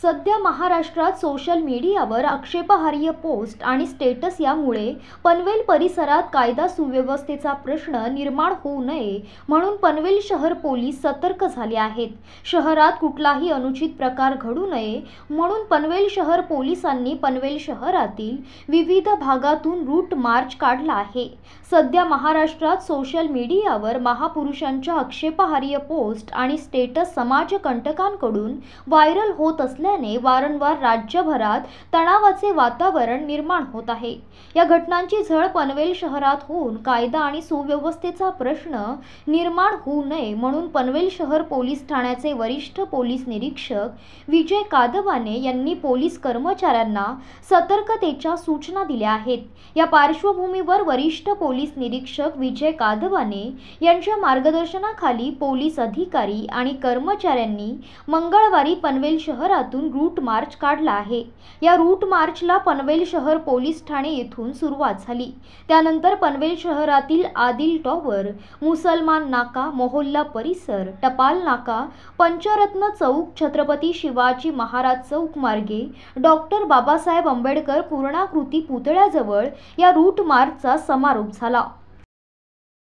सध्या महाराष्ट्रात सोशल मीडियावर आक्षेपहार्य पोस्ट आणि स्टेटस यामुळे पनवेल परिसरात कायदा सुव्यवस्थेचा प्रश्न निर्माण होऊ नये म्हणून पनवेल शहर पोलीस सतर्क झाले आहेत शहरात कुठलाही अनुचित प्रकार घडू नये म्हणून पनवेल शहर पोलिसांनी पनवेल शहरातील विविध भागातून रूट मार्च काढला आहे सध्या महाराष्ट्रात सोशल मीडियावर महापुरुषांच्या आक्षेपहार्य पोस्ट आणि स्टेटस समाजकंटकांकडून व्हायरल होत असल्या असल्याने वारंवार राज्यभरात तणावाचे वातावरण निर्माण होत आहे या घटनांची झळ पनवेल शहरात होऊन कायदा आणि सुव्यवस्थेचा प्रश्न निर्माण होऊ नये म्हणून पनवेल शहर पोलीस ठाण्याचे वरिष्ठ पोलीस निरीक्षक विजय कादवाने यांनी पोलीस कर्मचाऱ्यांना सतर्कतेच्या सूचना दिल्या आहेत या पार्श्वभूमीवर वरिष्ठ पोलीस निरीक्षक विजय कादवाने यांच्या मार्गदर्शनाखाली पोलीस अधिकारी आणि कर्मचाऱ्यांनी मंगळवारी पनवेल शहरातून माध्यमातून रूट मार्च काढला आहे या रूट मार्चला पनवेल शहर पोलीस ठाणे येथून सुरुवात झाली त्यानंतर पनवेल शहरातील आदिल टॉवर मुसलमान नाका मोहल्ला परिसर टपाल नाका पंचरत्न चौक छत्रपती शिवाजी महाराज चौक मार्गे डॉक्टर बाबासाहेब आंबेडकर पूर्णाकृती पुतळ्याजवळ या रूट मार्चचा समारोप झाला